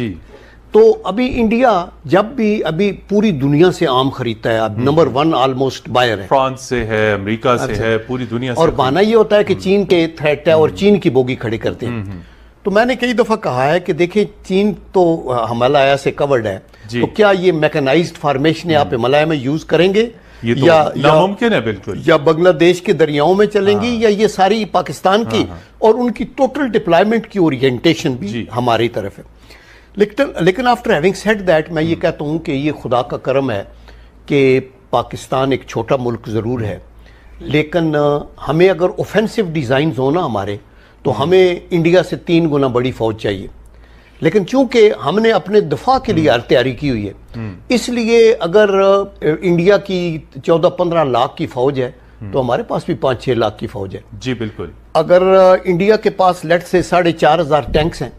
जी तो अभी इंडिया जब भी अभी पूरी दुनिया से आम खरीदता है अब नंबर वन ऑलमोस्ट बायर है फ्रांस से है अमेरिका से अच्छा। है पूरी दुनिया से और बहाना ये होता है कि चीन के थ्रेट है और हम्म। चीन की बोगी खड़ी करते हैं हम्म, हम्म। तो मैंने कई दफ़ा कहा है कि देखिए चीन तो हमलाया से कवर्ड है तो क्या ये मैकेनाइज्ड फार्मेशन आप हिमालय में यूज़ करेंगे ये तो या, नामुमकिन है बिल्कुल या बांग्लादेश के दरियाओं में चलेंगी हाँ। या ये सारी पाकिस्तान की हाँ, हाँ। और उनकी टोटल डिप्लॉयमेंट की ओरिएंटेशन भी हमारी तरफ है लेकिन लेकिन आफ्टर हैविंग सेट दैट मैं ये कहता हूँ कि ये खुदा का करम है कि पाकिस्तान एक छोटा मुल्क ज़रूर है लेकिन हमें अगर ओफेंसिव डिज़ाइन हो ना हमारे तो हमें इंडिया से तीन गुना बड़ी फ़ौज चाहिए लेकिन चूंकि हमने अपने दफा के लिए हर हम्म। तैयारी की हुई है हम्म। इसलिए अगर इंडिया की चौदह पंद्रह लाख की फ़ौज है हम्म। तो हमारे पास भी पाँच छः लाख की फ़ौज है जी बिल्कुल अगर इंडिया के पास लेट से साढ़े चार हज़ार टैंक्स हैं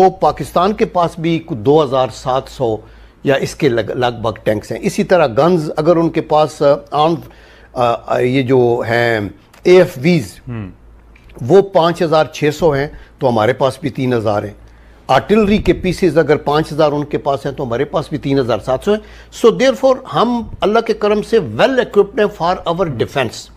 तो पाकिस्तान के पास भी दो हज़ार सात सौ या इसके लगभग टैंक्स हैं इसी तरह गन्स अगर उनके पास आर्म ये जो हैं ए एफ वीज वो पाँच हज़ार छः सौ हैं तो हमारे पास भी तीन हज़ार हैं आर्टिलरी के पीसेज अगर पाँच हज़ार उनके पास हैं तो हमारे पास भी तीन हज़ार सात सौ हैं सो देर फॉर हम अल्लाह के करम से वेल इक्विप्ड हैं फॉर आवर डिफेंस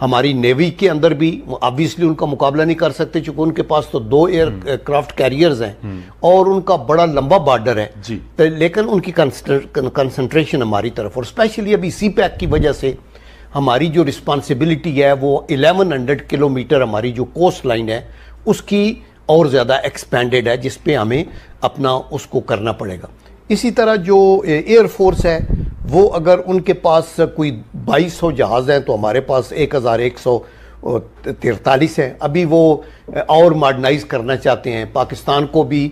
हमारी नेवी के अंदर भी ऑब्वियसली उनका मुकाबला नहीं कर सकते चूंकि उनके पास तो दो एयरक्राफ्ट हम्म। कैरियर्स uh, हैं हम्म। और उनका बड़ा लंबा बॉर्डर है जी तो लेकिन उनकी कंसंट्रेशन हमारी तरफ और स्पेशली अभी सी पैक की वजह से हमारी जो रिस्पॉन्सिबिलिटी है वो 1100 किलोमीटर हमारी जो कोस्ट लाइन है उसकी और ज़्यादा एक्सपेंडेड है जिसपे हमें अपना उसको करना पड़ेगा इसी तरह जो एयरफोर्स uh, है वो अगर उनके पास कोई बाईस सौ जहाज़ हैं तो हमारे पास एक हज़ार एक सौ तिरतालीस हैं अभी वो और मॉडर्नाइज करना चाहते हैं पाकिस्तान को भी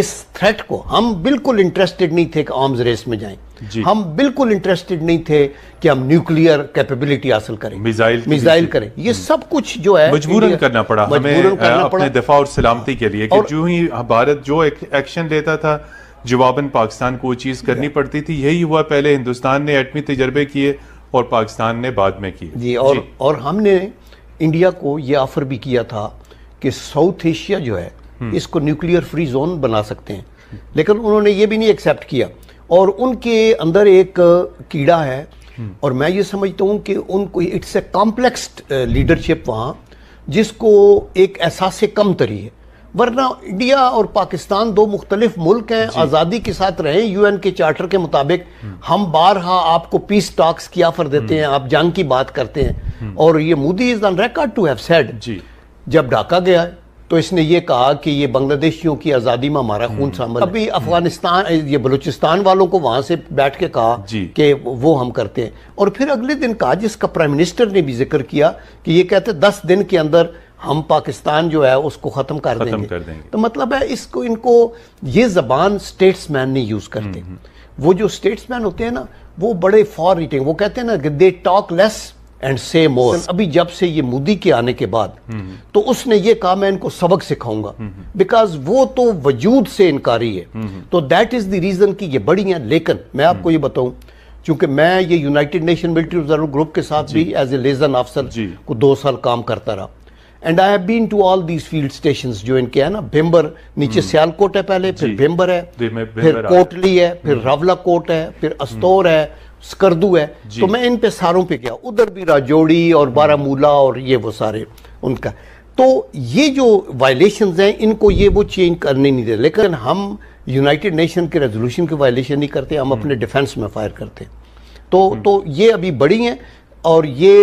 इस थ्रेट को हम बिल्कुल इंटरेस्टेड नहीं थे कि आर्म्स रेस में जाएं हम बिल्कुल इंटरेस्टेड नहीं थे कि हम न्यूक्लियर कैपेबिलिटी हासिल करें मिसाइल मिसाइल करें ये हम्म। सब कुछ जो है मजबूरन करना पड़ा हमें करना अपने दफा और सलामती के लिए कि जो ही भारत जो एक, एक्शन लेता था जवाबन पाकिस्तान को वो चीज़ करनी पड़ती थी यही हुआ पहले हिंदुस्तान ने एटमी तजर्बे किए और पाकिस्तान ने बाद में की जी और जी। और हमने इंडिया को ये ऑफर भी किया था कि साउथ एशिया जो है हम्म। इसको न्यूक्लियर फ्री जोन बना सकते हैं लेकिन उन्होंने ये भी नहीं एक्सेप्ट किया और उनके अंदर एक कीड़ा है हम्म। और मैं ये समझता हूँ कि उनको इट्स ए कॉम्प्लेक्स लीडरशिप वहाँ जिसको एक एहसास कम तरी है वरना इंडिया और पाकिस्तान दो मुख्तलिफ मुल्क हैं आज़ादी के साथ रहें एन के चार्टर के मुताबिक हम बारहा आपको पीस टॉक्स की ऑफर देते हैं हम्म। आप जंग की बात करते हैं हम्म। और ये Modi is on record to have said जब ढाका गया तो इसने ये कहा कि ये बांग्लादेशियों की आज़ादी में हमारा खून सामल हम्म। अभी अफगानिस्तान ये बलूचिस्तान वालों को वहाँ से बैठ के कहा कि वो हम करते हैं और फिर अगले दिन कहा जिसका प्राइम मिनिस्टर ने भी जिक्र किया कि ये कहते दस दिन के अंदर हम पाकिस्तान जो है उसको ख़त्म कर, खत्म देंगे। कर देंगे तो मतलब है इसको इनको ये ज़बान स्टेट्समैन नहीं यूज़ करते हम्म, हम्म। वो जो स्टेट्समैन होते हैं ना वो बड़े फॉर रीटिंग वो कहते हैं ना दे टॉक लेस एंड से मोर अभी जब से ये मोदी के आने के बाद हम्म, तो उसने ये कहा मैं इनको सबक सिखाऊंगा बिकॉज वो तो वजूद से इनकारी है तो दैट इज़ द रीज़न कि ये बड़ी है लेकिन मैं आपको ये बताऊं चूंकि मैं ये यूनाइटेड नेशन मिलिट्री ग्रुप के साथ भी एज ए लेजन अफसर को दो साल काम करता रहा and I have been to all these field station जो इनके है ना भिम्बर नीचे सियालकोट hmm. है पहले फिर भिम्बर है फिर कोटली hmm. है फिर कोट hmm. है फिर अस्तौर है स्कर्दू है तो मैं इन पे सारों पे गया उधर भी राजौड़ी और बारामूला और ये वो सारे उनका तो ये जो वायलेशन हैं इनको ये वो चेंज करने नहीं दे लेकिन हम यूनाइटेड नेशन के रेजोल्यूशन के वायलेशन नहीं करते हम अपने डिफेंस में फायर करते तो तो ये अभी बड़ी हैं और ये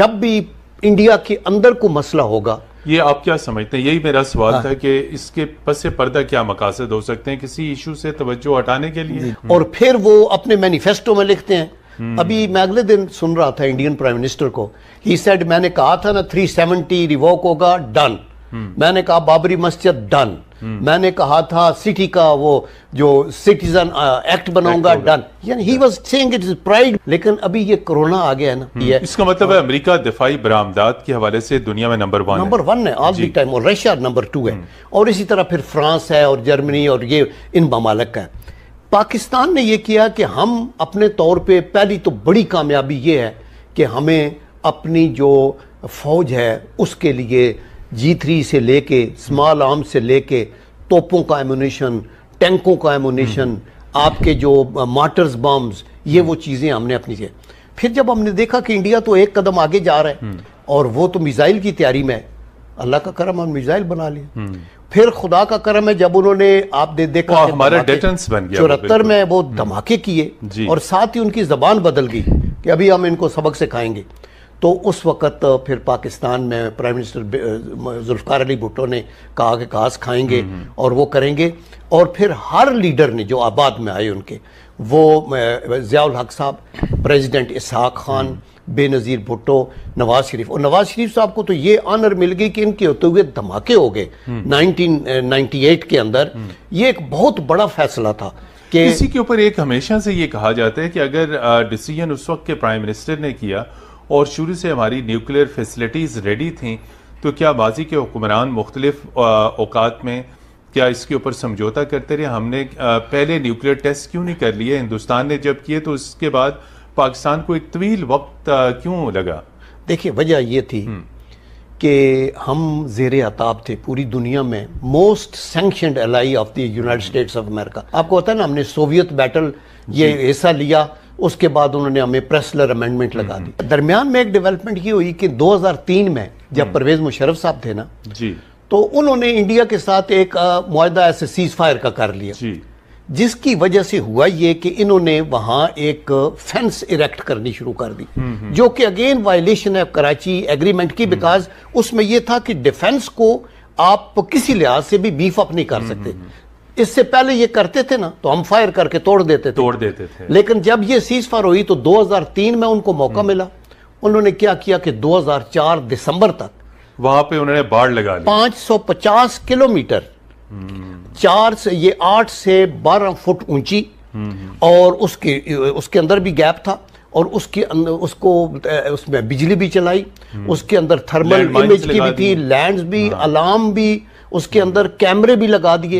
जब भी इंडिया के अंदर को मसला होगा ये आप क्या समझते हैं यही मेरा सवाल हाँ। था कि इसके पस पर्दा क्या मकासद हो सकते हैं किसी इशू से तवज्जो हटाने के लिए और फिर वो अपने मैनिफेस्टो में लिखते हैं हम्म। अभी मैं अगले दिन सुन रहा था इंडियन प्राइम मिनिस्टर को ही सेड मैंने कहा था ना 370 रिवॉक होगा डन मैंने कहा बाबरी मस्जिद डन मैंने कहा था सिटी का वो जो सिटीजन एक्ट बनाऊंगा डन यानी he was saying it is pride लेकिन अभी ये कोरोना आ गया है ना हम्म। ये इसका मतलब है अमेरिका दिफाई बरामदात के हवाले से दुनिया में नंबर वन नंबर वन है ऑल द टाइम और रशिया नंबर टू है हम्म। और इसी तरह फिर फ्रांस है और जर्मनी और ये इन ममालक है पाकिस्तान ने यह किया कि हम अपने तौर पर पहली तो बड़ी कामयाबी ये है कि हमें अपनी जो फौज है उसके लिए जी थ्री से लेके स्मॉल आर्म से लेके तोपों का एमोनेशन टैंकों का एमोनेशन हम्म। आपके जो मार्टर्स बॉम्ब्स ये वो चीज़ें हमने अपनी से फिर जब हमने देखा कि इंडिया तो एक कदम आगे जा रहा है हम्म। और वो तो मिज़ाइल की तैयारी में है अल्लाह का करम हम मिज़ाइल बना लिए हम्म। फिर खुदा का करम है जब उन्होंने आप दे देखा हमारे बन गया चौहत्तर में वो धमाके किए और साथ ही उनकी जबान बदल गई कि अभी हम इनको सबक सिखाएंगे तो उस वक़्त फिर पाकिस्तान में प्राइम मिनिस्टर जुल्फ़ार अली भुट्टो ने कहा कि घास खाएंगे हम्म, हम्म। और वो करेंगे और फिर हर लीडर ने जो आबाद में आए उनके वो ज़ियाल हक साहब प्रेसिडेंट इसहाक खान हम्म। बेनज़ीर भुट्टो नवाज शरीफ और नवाज शरीफ साहब को तो ये आनर मिल गई कि इनके होते हुए धमाके हो गए 1998 के अंदर ये एक बहुत बड़ा फैसला था कि इसी के ऊपर एक हमेशा से ये कहा जाता है कि अगर डिसीजन उस वक्त के प्राइम मिनिस्टर ने किया और शुरू से हमारी न्यूक्लियर फैसिलिटीज़ रेडी थी तो क्या माजी के हुक्मरान मुख्तलिफ अवकात में क्या इसके ऊपर समझौता करते रहे हमने पहले न्यूक्लियर टेस्ट क्यों नहीं कर लिए हिंदुस्तान ने जब किए तो उसके बाद पाकिस्तान को एक तवील वक्त क्यों लगा देखिए वजह यह थी हम्म। कि हम जेर अताब थे पूरी दुनिया में most sanction ally of the United States of America आपको पता है ना हमने सोवियत बैटल ये हिस्सा लिया उसके बाद उन्होंने हमें प्रेसलर अमेंडमेंट लगा हम्म, दी दरमियान में एक डेवलपमेंट ये हुई कि 2003 में जब हम्म। परवेज मुशरफ साहब थे ना जी तो उन्होंने इंडिया के साथ एक माहा ऐसे सीज फायर का कर लिया जी जिसकी वजह से हुआ ये कि इन्होंने वहां एक फेंस इरेक्ट करनी शुरू कर दी हम्म, जो कि अगेन वायलेशन है कराची एग्रीमेंट की बिकॉज उसमें यह था कि डिफेंस को आप किसी लिहाज से भी बीफ अप नहीं कर सकते इससे पहले ये करते थे ना तो हम फायर करके तोड़ देते थे तोड़ देते थे लेकिन जब ये सीज फायर हुई तो 2003 में उनको मौका हम्म। मिला उन्होंने क्या किया कि 2004 दिसंबर तक वहां पे उन्होंने बाढ़ लगा ली पचास किलोमीटर हम्म। चार से ये आठ से बारह फुट ऊंची हम्म, और उसके उसके अंदर भी गैप था और उसके अंदर उसको उसमें बिजली भी चलाई उसके अंदर थर्मल इमेज की भी थी लैंड भी अलार्म हाँ। भी उसके अंदर कैमरे भी लगा दिए